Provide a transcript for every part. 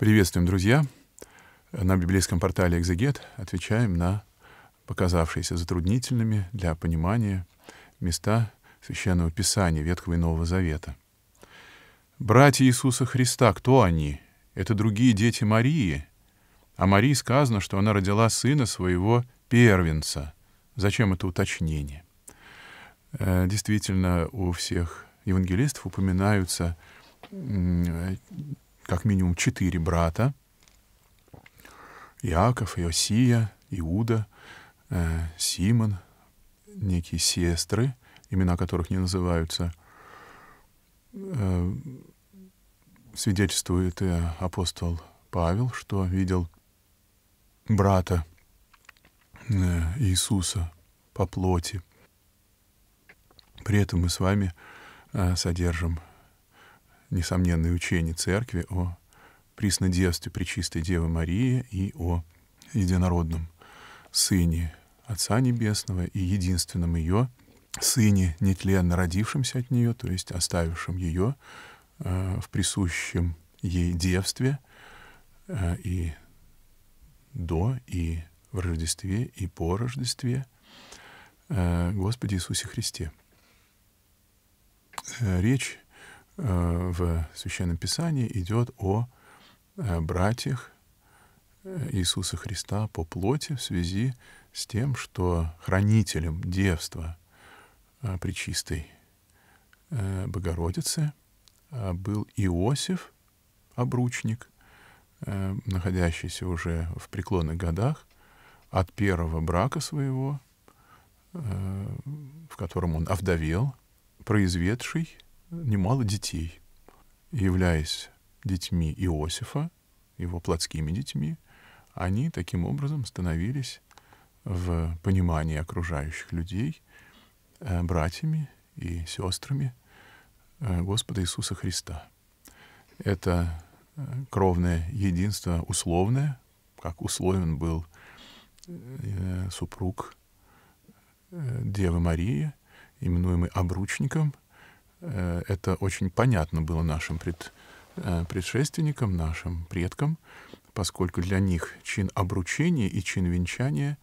Приветствуем, друзья! На библейском портале «Экзегет» отвечаем на показавшиеся затруднительными для понимания места Священного Писания Ветхого и Нового Завета. «Братья Иисуса Христа, кто они? Это другие дети Марии. а Марии сказано, что она родила сына своего первенца. Зачем это уточнение?» э, Действительно, у всех евангелистов упоминаются как минимум четыре брата, Иаков, Иосия, Иуда, э, Симон, некие сестры, имена которых не называются, э, свидетельствует и апостол Павел, что видел брата э, Иисуса по плоти. При этом мы с вами э, содержим несомненные учение Церкви о приснодевстве Пречистой Девы Марии и о единородном Сыне Отца Небесного и единственном ее Сыне, нетленно родившемся от нее, то есть оставившем ее э, в присущем ей девстве э, и до, и в Рождестве, и по Рождестве э, Господе Иисусе Христе. Э, речь Э, в Священном Писании идет о э, братьях э, Иисуса Христа по плоти в связи с тем, что хранителем девства при чистой Богородице был Иосиф, обручник, находящийся уже в преклонных годах от первого брака своего, в котором он овдовел, произведший немало детей. И являясь детьми Иосифа, его плотскими детьми, они таким образом становились в понимании окружающих людей э, братьями и сестрами э, Господа Иисуса Христа. Это э, кровное единство условное, как условен был супруг Девы Марии, именуемый обручником, Э, это очень понятно было нашим пред, э, предшественникам, нашим предкам, поскольку для них чин обручения и чин венчания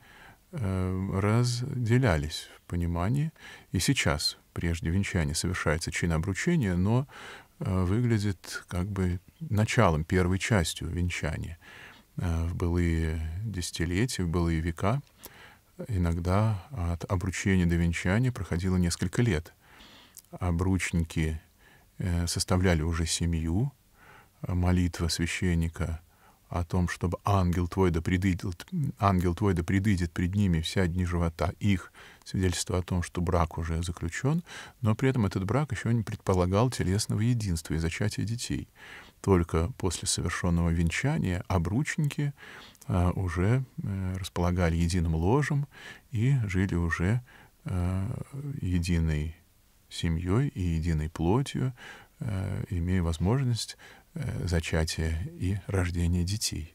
э, разделялись в понимании. И сейчас, прежде венчания, совершается чин обручения, но выглядит как бы началом, первой частью венчания. В былые десятилетия, в былые века иногда от обручения до венчания проходило несколько лет — обручники э, составляли уже семью, э, молитва священника о том, чтобы ангел твой да предыдет, ангел твой да предыдет пред ними вся дни живота их, свидетельство о том, что брак уже заключен, но при этом этот брак еще не предполагал телесного единства и зачатия детей. Только после совершенного венчания обручники а, уже а, располагали единым ложем и жили уже а, единой семьей и единой плотью, э, имея возможность э, зачатия и рождения детей.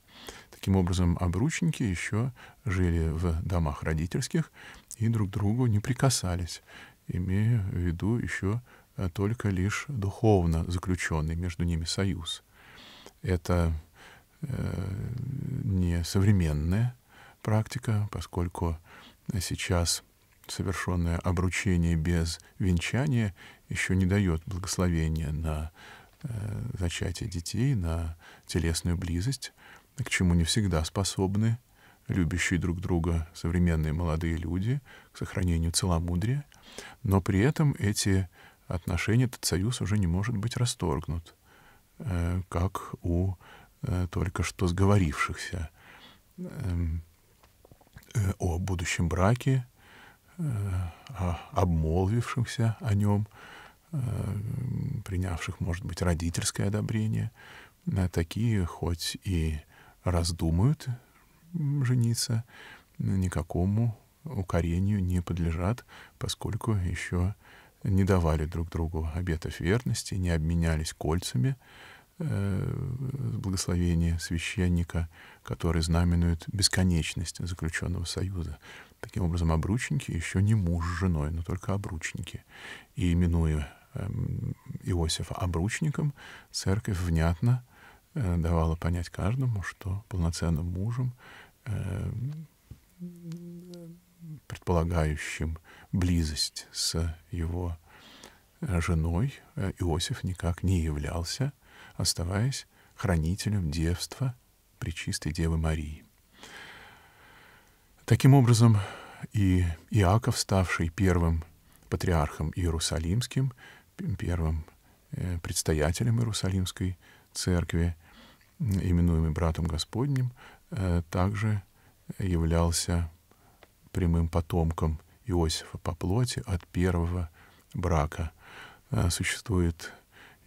Таким образом, обручники еще жили в домах родительских и друг другу не прикасались, имея в виду еще э, только лишь духовно заключенный между ними союз. Это э, не современная практика, поскольку сейчас совершенное обручение без венчания еще не дает благословения на э, зачатие детей, на телесную близость, к чему не всегда способны любящие друг друга современные молодые люди, к сохранению целомудрия, но при этом эти отношения, этот союз уже не может быть расторгнут, э, как у э, только что сговорившихся эм, э, о будущем браке, Э, обмолвившихся о нем, э, принявших, может быть, родительское одобрение, э, такие хоть и раздумают жениться, никакому укорению не подлежат, поскольку еще не давали друг другу обетов верности, не обменялись кольцами э, благословения священника, который знаменует бесконечность заключенного союза. Таким образом, обручники еще не муж с женой, но только обручники. И именуя эм, Иосифа обручником, церковь внятно э, давала понять каждому, что полноценным мужем, э, предполагающим близость с его э, женой, Иосиф никак не являлся, оставаясь хранителем девства при чистой Девы Марии. Таким образом, и Иаков, ставший первым патриархом Иерусалимским, первым э, предстоятелем Иерусалимской церкви, именуемый братом Господним, э, также являлся прямым потомком Иосифа по плоти от первого брака. Э, существует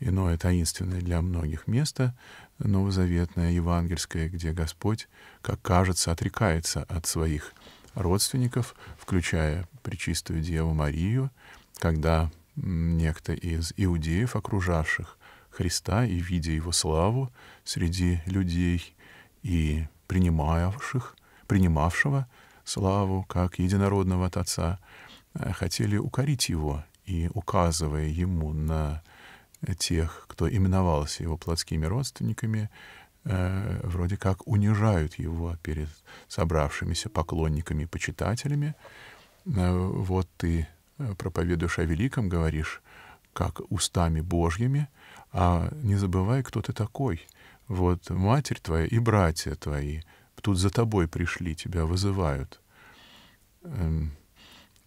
иное таинственное для многих место, новозаветное, евангельское, где Господь, как кажется, отрекается от своих родственников, включая Пречистую Деву Марию, когда некто из иудеев, окружавших Христа и видя его славу среди людей и принимавших, принимавшего славу как единородного от Отца, э, хотели укорить его и, указывая ему на тех, кто именовался его плотскими родственниками, э, вроде как унижают его перед собравшимися поклонниками и почитателями. Э, вот ты э, проповедуешь о великом, говоришь, как устами Божьими, а не забывай, кто ты такой. Вот матерь твоя и братья твои тут за тобой пришли, тебя вызывают. Э,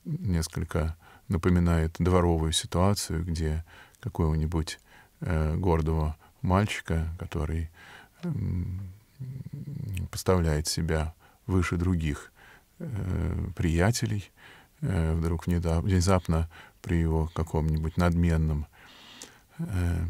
несколько напоминает дворовую ситуацию, где какого-нибудь э, гордого мальчика, который э, поставляет себя выше других э, приятелей, э, вдруг внезапно при его каком-нибудь надменном э,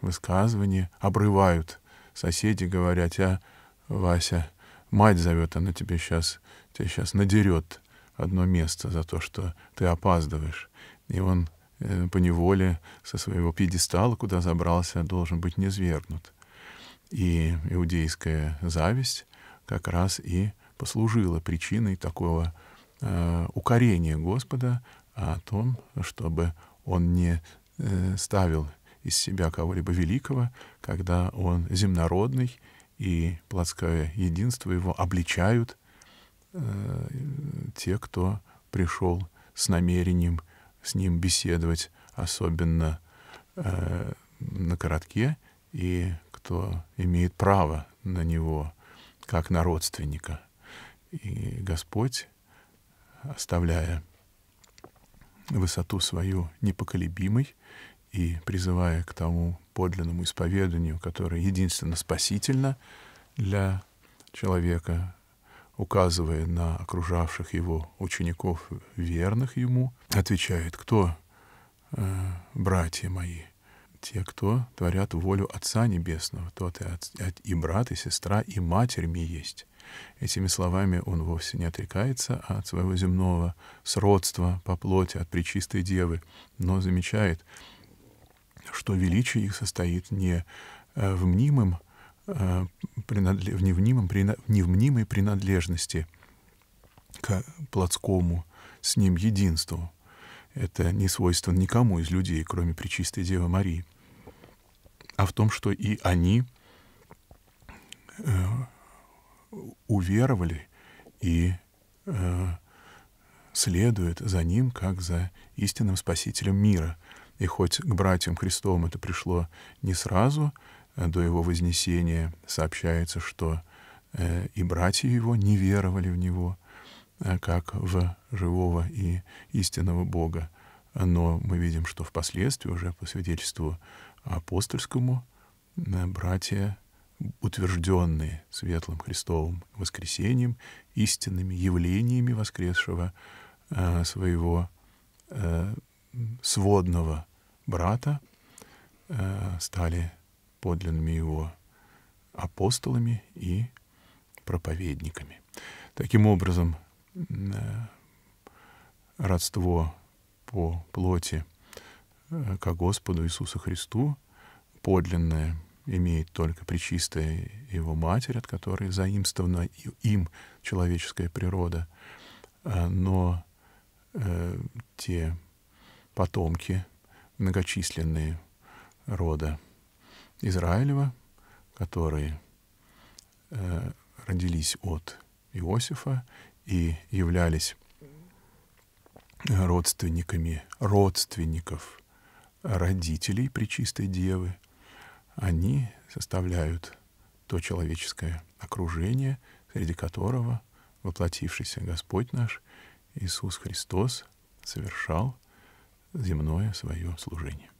высказывании обрывают соседи, говорят, а, Вася, мать зовет, она тебе сейчас, тебе сейчас надерет одно место за то, что ты опаздываешь и он э, по неволе со своего пьедестала, куда забрался, должен быть низвергнут. И иудейская зависть как раз и послужила причиной такого э, укорения Господа о том, чтобы он не э, ставил из себя кого-либо великого, когда он земнородный, и плотское единство его обличают э, те, кто пришел с намерением с ним беседовать, особенно э, на коротке, и кто имеет право на него, как на родственника. И Господь, оставляя высоту свою непоколебимой и призывая к тому подлинному исповеданию, которое единственно спасительно для человека, указывая на окружавших его учеников, верных ему, отвечает, кто э, братья мои? Те, кто творят волю Отца Небесного, тот и, от, и брат, и сестра, и матерь ми есть. Этими словами он вовсе не отрекается от своего земного сродства по плоти, от причистой Девы, но замечает, что величие их состоит не э, в мнимом Э, в невмнимом, в невмнимой принадлежности к плотскому с ним единству. Это не свойственно никому из людей, кроме Пречистой Девы Марии, а в том, что и они э, уверовали и э, следуют за ним, как за истинным спасителем мира. И хоть к братьям Христовым это пришло не сразу, до его вознесения сообщается, что э, и братья его не веровали в него, э, как в живого и истинного Бога. Но мы видим, что впоследствии уже по свидетельству апостольскому э, братья утвержденные светлым Христовым воскресением, истинными явлениями воскресшего своего сводного брата, стали подлинными его апостолами и проповедниками. Таким образом, э, родство по плоти э, ко Господу Иисусу Христу подлинное имеет только причистая его матерь, от которой заимствована им человеческая природа, э, но те потомки, многочисленные рода Израилева, которые э, родились от Иосифа и являлись э, родственниками родственников родителей Пречистой Девы, они составляют то человеческое окружение, среди которого воплотившийся Господь наш Иисус Христос совершал земное свое служение.